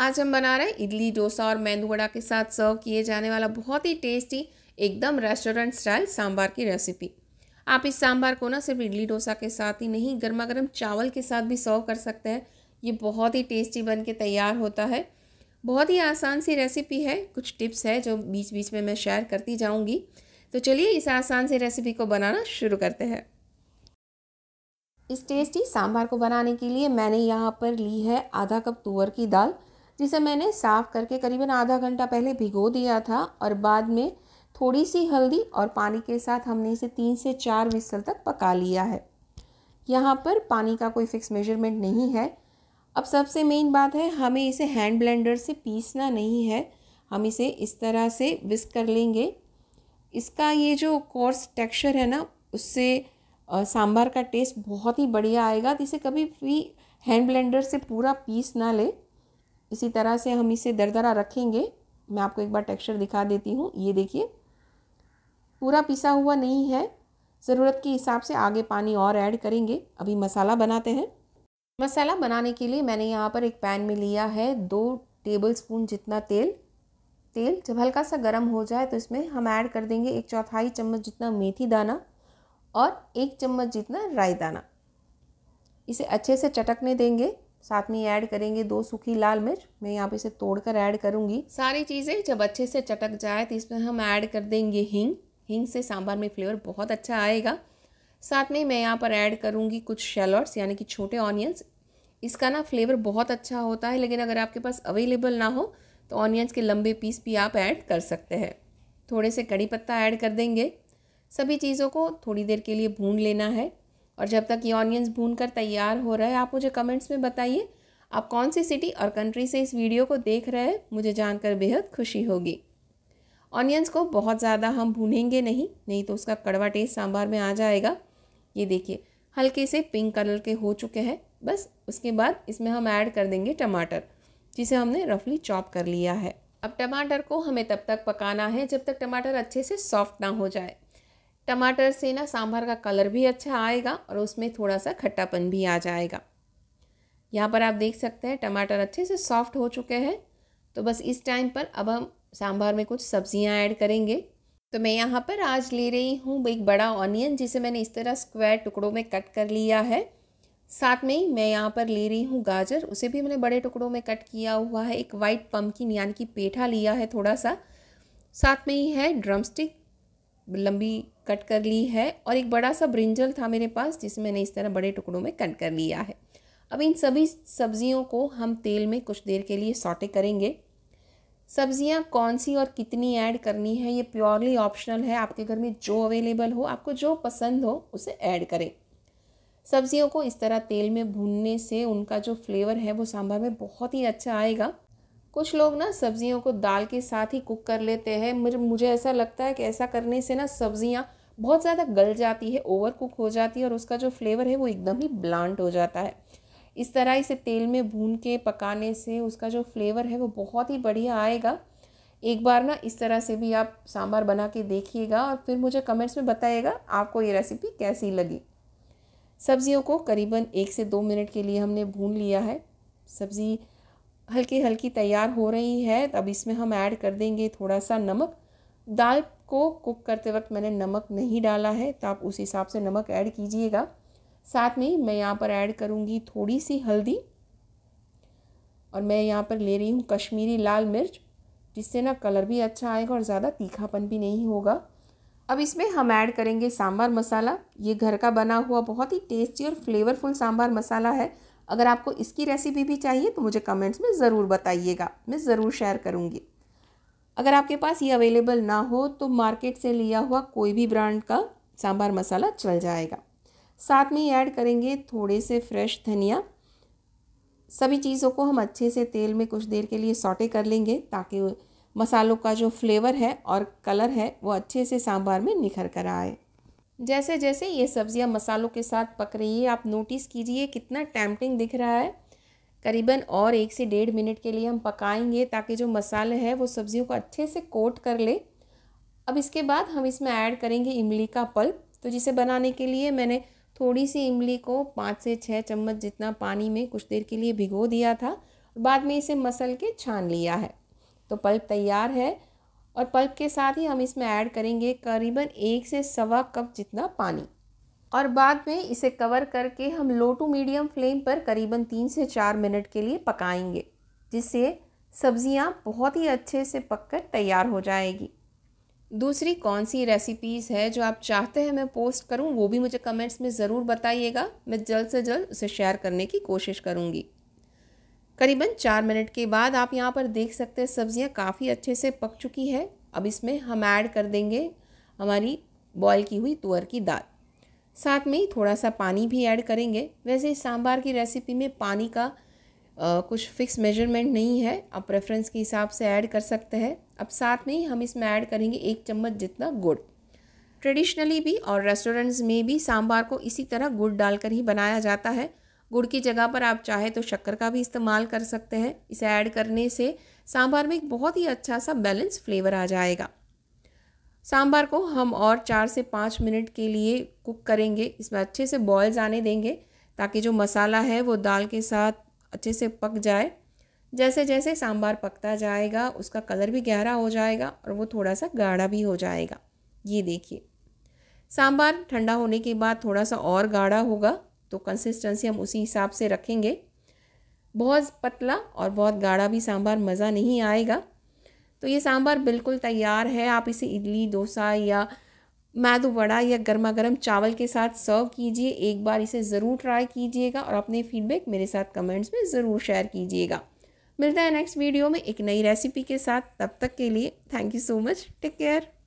आज हम बना रहे हैं इडली डोसा और मेंदू वड़ा के साथ सर्व किए जाने वाला बहुत ही टेस्टी एकदम रेस्टोरेंट स्टाइल सांभर की रेसिपी आप इस सांभर को ना सिर्फ इडली डोसा के साथ ही नहीं गर्मा गर्म चावल के साथ भी सर्व कर सकते हैं ये बहुत ही टेस्टी बन के तैयार होता है बहुत ही आसान सी रेसिपी है कुछ टिप्स है जो बीच बीच में मैं शेयर करती जाऊँगी तो चलिए इस आसान सी रेसिपी को बनाना शुरू करते हैं इस टेस्टी सांभर को बनाने के लिए मैंने यहाँ पर ली है आधा कप तुअर की दाल जिसे मैंने साफ़ करके करीबन आधा घंटा पहले भिगो दिया था और बाद में थोड़ी सी हल्दी और पानी के साथ हमने इसे तीन से चार मिसल तक पका लिया है यहाँ पर पानी का कोई फिक्स मेजरमेंट नहीं है अब सबसे मेन बात है हमें इसे हैंड ब्लेंडर से पीसना नहीं है हम इसे इस तरह से विस्क कर लेंगे इसका ये जो कोर्स टेक्सचर है ना उससे सांभर का टेस्ट बहुत ही बढ़िया आएगा तो इसे कभी भी हैंड ब्लेंडर से पूरा पीस ना ले इसी तरह से हम इसे दरदरा रखेंगे मैं आपको एक बार टेक्सचर दिखा देती हूँ ये देखिए पूरा पिसा हुआ नहीं है ज़रूरत के हिसाब से आगे पानी और ऐड करेंगे अभी मसाला बनाते हैं मसाला बनाने के लिए मैंने यहाँ पर एक पैन में लिया है दो टेबल स्पून जितना तेल तेल जब हल्का सा गर्म हो जाए तो इसमें हम ऐड कर देंगे एक चौथाई चम्मच जितना मेथी दाना और एक चम्मच जितना राई दाना इसे अच्छे से चटकने देंगे साथ में ऐड करेंगे दो सूखी लाल मिर्च मैं यहाँ पे इसे तोड़कर ऐड करूँगी सारी चीज़ें जब अच्छे से चटक जाए तो इसमें हम ऐड कर देंगे हींग हींग से सांभर में फ्लेवर बहुत अच्छा आएगा साथ में मैं यहाँ पर ऐड करूँगी कुछ शेलॉट्स यानी कि छोटे ऑनियंस इसका ना फ्लेवर बहुत अच्छा होता है लेकिन अगर आपके पास अवेलेबल ना हो तो ऑनियंस के लंबे पीस भी आप ऐड कर सकते हैं थोड़े से कड़ी पत्ता ऐड कर देंगे सभी चीज़ों को थोड़ी देर के लिए भून लेना है और जब तक ये ऑनियंस भून कर तैयार हो रहा है आप मुझे कमेंट्स में बताइए आप कौन सी सिटी और कंट्री से इस वीडियो को देख रहे हैं मुझे जानकर बेहद खुशी होगी ऑनियंस को बहुत ज़्यादा हम भूनेंगे नहीं नहीं तो उसका कड़वा टेस्ट सांभार में आ जाएगा ये देखिए हल्के से पिंक कलर के हो चुके हैं बस उसके बाद इसमें हम ऐड कर देंगे टमाटर जिसे हमने रफली चॉप कर लिया है अब टमाटर को हमें तब तक पकाना है जब तक टमाटर अच्छे से सॉफ्ट ना हो जाए टमाटर से ना सांभर का कलर भी अच्छा आएगा और उसमें थोड़ा सा खट्टापन भी आ जाएगा यहाँ पर आप देख सकते हैं टमाटर अच्छे से सॉफ्ट हो चुके हैं तो बस इस टाइम पर अब हम सांभर में कुछ सब्जियाँ ऐड करेंगे तो मैं यहाँ पर आज ले रही हूँ एक बड़ा ऑनियन जिसे मैंने इस तरह स्क्वायर टुकड़ों में कट कर लिया है साथ में ही मैं यहाँ पर ले रही हूँ गाजर उसे भी मैंने बड़े टुकड़ों में कट किया हुआ है एक वाइट पम्पकिन यानी कि पेठा लिया है थोड़ा सा साथ में ही है ड्रमस्टिक लंबी कट कर ली है और एक बड़ा सा ब्रिंजल था मेरे पास जिसे मैंने इस तरह बड़े टुकड़ों में कट कर लिया है अब इन सभी सब्जियों को हम तेल में कुछ देर के लिए सॉटे करेंगे सब्जियां कौन सी और कितनी ऐड करनी है ये प्योरली ऑप्शनल है आपके घर में जो अवेलेबल हो आपको जो पसंद हो उसे ऐड करें सब्जियों को इस तरह तेल में भूनने से उनका जो फ्लेवर है वो सांभर में बहुत ही अच्छा आएगा कुछ लोग ना सब्जियों को दाल के साथ ही कुक कर लेते हैं मुझे मुझे ऐसा लगता है कि ऐसा करने से ना सब्जियाँ बहुत ज़्यादा गल जाती है ओवर कुक हो जाती है और उसका जो फ्लेवर है वो एकदम ही ब्लांट हो जाता है इस तरह इसे तेल में भून के पकाने से उसका जो फ्लेवर है वो बहुत ही बढ़िया आएगा एक बार ना इस तरह से भी आप सांभर बना के देखिएगा और फिर मुझे कमेंट्स में बताइएगा आपको ये रेसिपी कैसी लगी सब्जियों को करीबन एक से दो मिनट के लिए हमने भून लिया है सब्ज़ी हल्की हल्की तैयार हो रही है अब इसमें हम ऐड कर देंगे थोड़ा सा नमक दाल को कुक करते वक्त मैंने नमक नहीं डाला है तो आप उस हिसाब से नमक ऐड कीजिएगा साथ में मैं यहाँ पर ऐड करूँगी थोड़ी सी हल्दी और मैं यहाँ पर ले रही हूँ कश्मीरी लाल मिर्च जिससे ना कलर भी अच्छा आएगा और ज़्यादा तीखापन भी नहीं होगा अब इसमें हम ऐड करेंगे सांभर मसाला ये घर का बना हुआ बहुत ही टेस्टी और फ्लेवरफुल सांभर मसाला है अगर आपको इसकी रेसिपी भी चाहिए तो मुझे कमेंट्स में ज़रूर बताइएगा मैं ज़रूर शेयर करूँगी अगर आपके पास ये अवेलेबल ना हो तो मार्केट से लिया हुआ कोई भी ब्रांड का सांभर मसाला चल जाएगा साथ में ऐड करेंगे थोड़े से फ्रेश धनिया सभी चीज़ों को हम अच्छे से तेल में कुछ देर के लिए सॉटे कर लेंगे ताकि मसालों का जो फ्लेवर है और कलर है वो अच्छे से सांभर में निखर कर आए जैसे जैसे ये सब्ज़ियाँ मसालों के साथ पक रही है आप नोटिस कीजिए कितना टैम्पटिंग दिख रहा है करीबन और एक से डेढ़ मिनट के लिए हम पकाएंगे ताकि जो मसाले हैं वो सब्ज़ियों को अच्छे से कोट कर ले अब इसके बाद हम इसमें ऐड करेंगे इमली का पल्प तो जिसे बनाने के लिए मैंने थोड़ी सी इमली को पाँच से छः चम्मच जितना पानी में कुछ देर के लिए भिगो दिया था बाद में इसे मसल के छान लिया है तो पल्प तैयार है और पल्प के साथ ही हम इसमें ऐड करेंगे करीबन एक से सवा कप जितना पानी और बाद में इसे कवर करके हम लो टू मीडियम फ्लेम पर करीबन तीन से चार मिनट के लिए पकाएंगे जिससे सब्जियां बहुत ही अच्छे से पककर तैयार हो जाएगी दूसरी कौन सी रेसिपीज़ है जो आप चाहते हैं मैं पोस्ट करूं वो भी मुझे कमेंट्स में ज़रूर बताइएगा मैं जल्द से जल्द उसे शेयर करने की कोशिश करूंगी करीबन चार मिनट के बाद आप यहाँ पर देख सकते हैं सब्ज़ियाँ काफ़ी अच्छे से पक चुकी है अब इसमें हम ऐड कर देंगे हमारी बॉयल की हुई तुअर की दाल साथ में ही थोड़ा सा पानी भी ऐड करेंगे वैसे सांभार की रेसिपी में पानी का आ, कुछ फिक्स मेजरमेंट नहीं है आप प्रेफरेंस के हिसाब से ऐड कर सकते हैं अब साथ में ही हम इसमें ऐड करेंगे एक चम्मच जितना गुड़ ट्रेडिशनली भी और रेस्टोरेंट्स में भी सांभार को इसी तरह गुड़ डालकर ही बनाया जाता है गुड़ की जगह पर आप चाहे तो शक्कर का भी इस्तेमाल कर सकते हैं इसे ऐड करने से सांभर में एक बहुत ही अच्छा सा बैलेंस फ्लेवर आ जाएगा सांभर को हम और चार से पाँच मिनट के लिए कुक करेंगे इसमें अच्छे से बॉयल आने देंगे ताकि जो मसाला है वो दाल के साथ अच्छे से पक जाए जैसे जैसे सांभर पकता जाएगा उसका कलर भी गहरा हो जाएगा और वो थोड़ा सा गाढ़ा भी हो जाएगा ये देखिए सांभर ठंडा होने के बाद थोड़ा सा और गाढ़ा होगा तो कंसिस्टेंसी हम उसी हिसाब से रखेंगे बहुत पतला और बहुत गाढ़ा भी सांभर मज़ा नहीं आएगा तो ये सांभर बिल्कुल तैयार है आप इसे इडली डोसा या मैदू वड़ा या गर्मा गर्म चावल के साथ सर्व कीजिए एक बार इसे ज़रूर ट्राई कीजिएगा और अपने फीडबैक मेरे साथ कमेंट्स में ज़रूर शेयर कीजिएगा मिलता है नेक्स्ट वीडियो में एक नई रेसिपी के साथ तब तक के लिए thank you so much take care